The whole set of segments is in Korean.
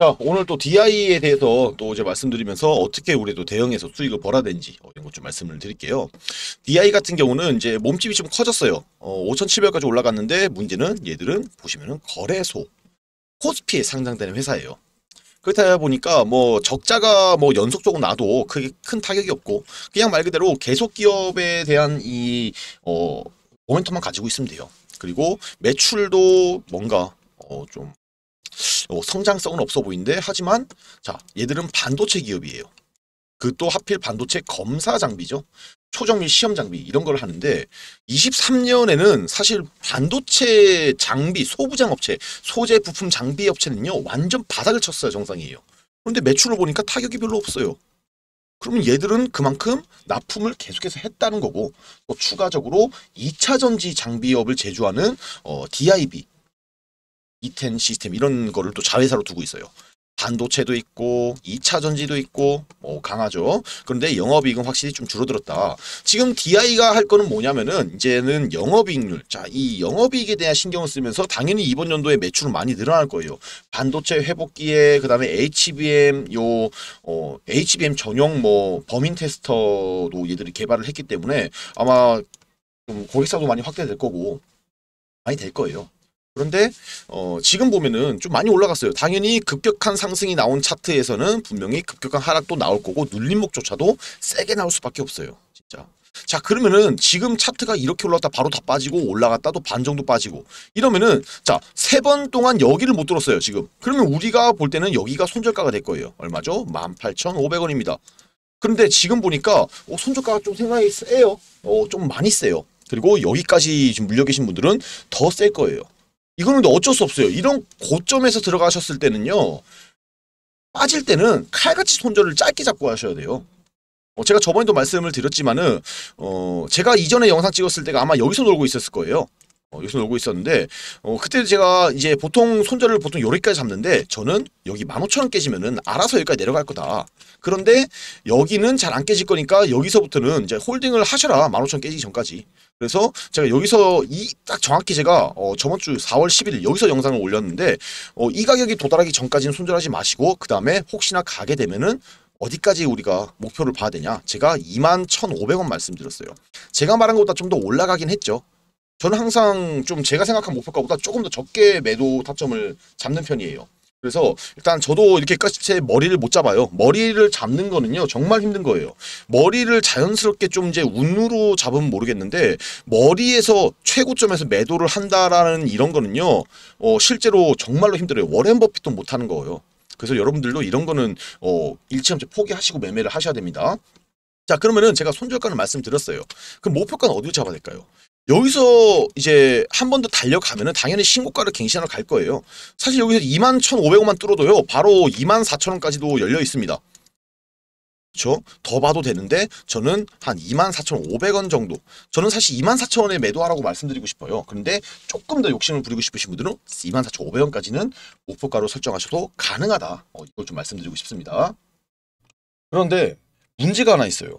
자, 오늘 또 DI에 대해서 또 어제 말씀드리면서 어떻게 우리도 대응해서 수익을 벌어야 되는지 어, 이런 것 좀 말씀을 드릴게요. DI 같은 경우는 이제 몸집이 좀 커졌어요. 어, 5,700까지 올라갔는데 문제는 얘들은 보시면은 거래소, 코스피에 상장되는 회사예요. 그렇다 보니까 뭐 적자가 뭐 연속적으로 나도 크게 큰 타격이 없고 그냥 말 그대로 계속 기업에 대한 이 어, 모멘텀만 가지고 있으면 돼요. 그리고 매출도 뭔가 어, 좀뭐 성장성은 없어 보이는데 하지만 자 얘들은 반도체 기업이에요. 그 또 하필 반도체 검사 장비죠. 초정밀 시험 장비 이런 걸 하는데 23년에는 사실 반도체 장비 소부장 업체 소재 부품 장비 업체는요 완전 바닥을 쳤어요 정상이에요. 그런데 매출을 보니까 타격이 별로 없어요. 그러면 얘들은 그만큼 납품을 계속해서 했다는 거고 또 추가적으로 2차 전지 장비업을 제조하는 어, DIB 이텐 시스템 이런 거를 또 자회사로 두고 있어요. 반도체도 있고 2차 전지도 있고 뭐 강하죠. 그런데 영업이익은 확실히 좀 줄어들었다. 지금 DI가 할 거는 뭐냐면은 이제는 영업이익률. 자, 이 영업이익에 대한 신경을 쓰면서 당연히 이번 연도에 매출은 많이 늘어날 거예요. 반도체 회복기에 그다음에 HBM 요 어, HBM 전용 뭐 범인 테스터도 얘들이 개발을 했기 때문에 아마 좀 고객사도 많이 확대될 거고 많이 될 거예요. 그런데 어, 지금 보면은 좀 많이 올라갔어요. 당연히 급격한 상승이 나온 차트에서는 분명히 급격한 하락도 나올 거고 눌림목조차도 세게 나올 수밖에 없어요. 진짜. 자 그러면은 지금 차트가 이렇게 올라갔다 바로 다 빠지고 올라갔다 또반 정도 빠지고 이러면은 자 세 번 동안 여기를 못 들었어요 지금 그러면 우리가 볼 때는 여기가 손절가가 될 거예요 얼마죠? 18,500원입니다 그런데 지금 보니까 어, 손절가가 좀 생각이 세요 어, 좀 많이 세요 그리고 여기까지 지금 물려 계신 분들은 더 셀 거예요 이거는 근데 어쩔 수 없어요. 이런 고점에서 들어가셨을 때는요. 빠질 때는 칼같이 손절을 짧게 잡고 하셔야 돼요. 어, 제가 저번에도 말씀을 드렸지만은 어, 제가 이전에 영상 찍었을 때가 아마 여기서 놀고 있었을 거예요. 어, 여기서 놀고 있었는데 어, 그때 제가 이제 보통 손절을 보통 여기까지 잡는데 저는 여기 15,000원 깨지면은 알아서 여기까지 내려갈 거다. 그런데 여기는 잘 안 깨질 거니까 여기서부터는 이제 홀딩을 하셔라. 15,000원 깨지기 전까지. 그래서 제가 여기서 이 딱 정확히 제가 어, 저번 주 4월 11일 여기서 영상을 올렸는데 어, 이 가격이 도달하기 전까지는 손절하지 마시고 그 다음에 혹시나 가게 되면은 어디까지 우리가 목표를 봐야 되냐 제가 21,500원 말씀드렸어요 제가 말한 것보다 좀 더 올라가긴 했죠 저는 항상 좀 제가 생각한 목표가보다 조금 더 적게 매도 타점을 잡는 편이에요 그래서 일단 저도 이렇게까지 채 머리를 못 잡아요. 머리를 잡는 거는요 정말 힘든 거예요. 머리를 자연스럽게 좀 이제 운으로 잡으면 모르겠는데 머리에서 최고점에서 매도를 한다라는 이런 거는요 어, 실제로 정말로 힘들어요. 워렌 버핏도 못 하는 거예요. 그래서 여러분들도 이런 거는 어, 일찌감치 포기하시고 매매를 하셔야 됩니다. 자 그러면은 제가 손절가는 말씀드렸어요. 그럼 목표가는 어디로 잡아야 될까요? 여기서 이제 한 번 더 달려가면은 당연히 신고가를 갱신하러 갈 거예요. 사실 여기서 2만 1,500원만 뚫어도요. 바로 2만 4천원까지도 열려 있습니다. 더 봐도 되는데 저는 한 24,500원 정도 저는 사실 24,000원에 매도하라고 말씀드리고 싶어요. 그런데 조금 더 욕심을 부리고 싶으신 분들은 24,500원까지는 목표가로 설정하셔도 가능하다. 어, 이걸 좀 말씀드리고 싶습니다. 그런데 문제가 하나 있어요.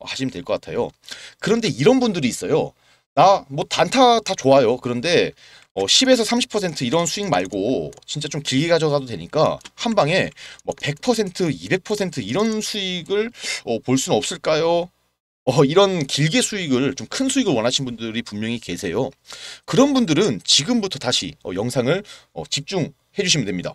하시면 될 것 같아요. 그런데 이런 분들이 있어요. 나 뭐 단타 다 좋아요. 그런데 어 10에서 30% 이런 수익 말고 진짜 좀 길게 가져가도 되니까 한 방에 뭐 100%, 200% 이런 수익을 어볼 수는 없을까요? 어, 이런 길게 수익을 좀 큰 수익을 원하신 분들이 분명히 계세요. 그런 분들은 지금부터 다시 어, 영상을 어, 집중해 주시면 됩니다.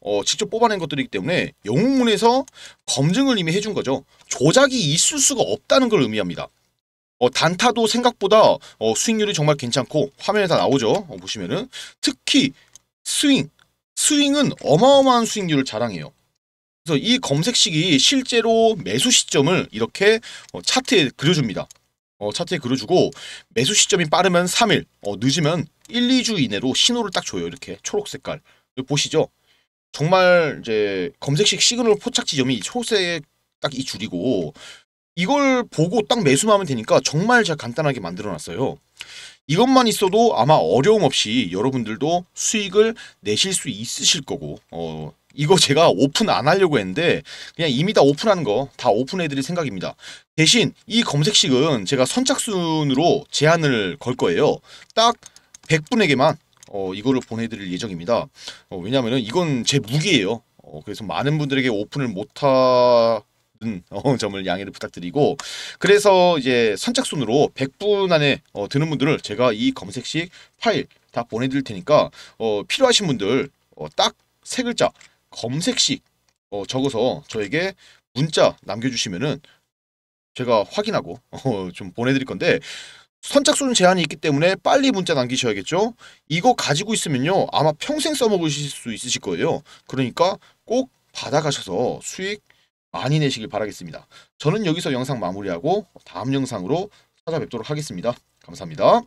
어, 직접 뽑아낸 것들이기 때문에 영웅문에서 검증을 이미 해준 거죠. 조작이 있을 수가 없다는 걸 의미합니다. 어, 단타도 생각보다 어, 수익률이 정말 괜찮고 화면에 다 나오죠. 어, 보시면은 특히 스윙, 스윙은 어마어마한 수익률을 자랑해요. 그래서 이 검색식이 실제로 매수 시점을 이렇게 어, 차트에 그려줍니다. 어, 차트에 그려주고 매수 시점이 빠르면 3일, 어, 늦으면 1, 2주 이내로 신호를 딱 줘요. 이렇게 초록 색깔. 보시죠. 정말 이제 검색식 시그널 포착 지점이 초세에 딱 이 줄이고 이걸 보고 딱 매수만 하면 되니까 정말 제가 간단하게 만들어놨어요. 이것만 있어도 아마 어려움 없이 여러분들도 수익을 내실 수 있으실 거고 어, 이거 제가 오픈 안 하려고 했는데 그냥 이미 다 오픈하는 거다 오픈해드릴 생각입니다. 대신 이 검색식은 제가 선착순으로 제한을 걸 거예요. 딱 100분에게만 어, 이거를 보내드릴 예정입니다. 어, 왜냐하면 이건 제 무기예요. 어, 그래서 많은 분들에게 오픈을 못하 어, 점을 양해를 부탁드리고 그래서 이제 선착순으로 100분 안에 어, 드는 분들을 제가 이 검색식 파일 다 보내드릴 테니까 어, 필요하신 분들 어, 딱 세 글자 검색식 어, 적어서 저에게 문자 남겨주시면은 제가 확인하고 어, 좀 보내드릴 건데 선착순 제한이 있기 때문에 빨리 문자 남기셔야겠죠. 이거 가지고 있으면요. 아마 평생 써먹으실 수 있으실 거예요. 그러니까 꼭 받아가셔서 수익 많이 내시길 바라겠습니다. 저는 여기서 영상 마무리하고 다음 영상으로 찾아뵙도록 하겠습니다. 감사합니다.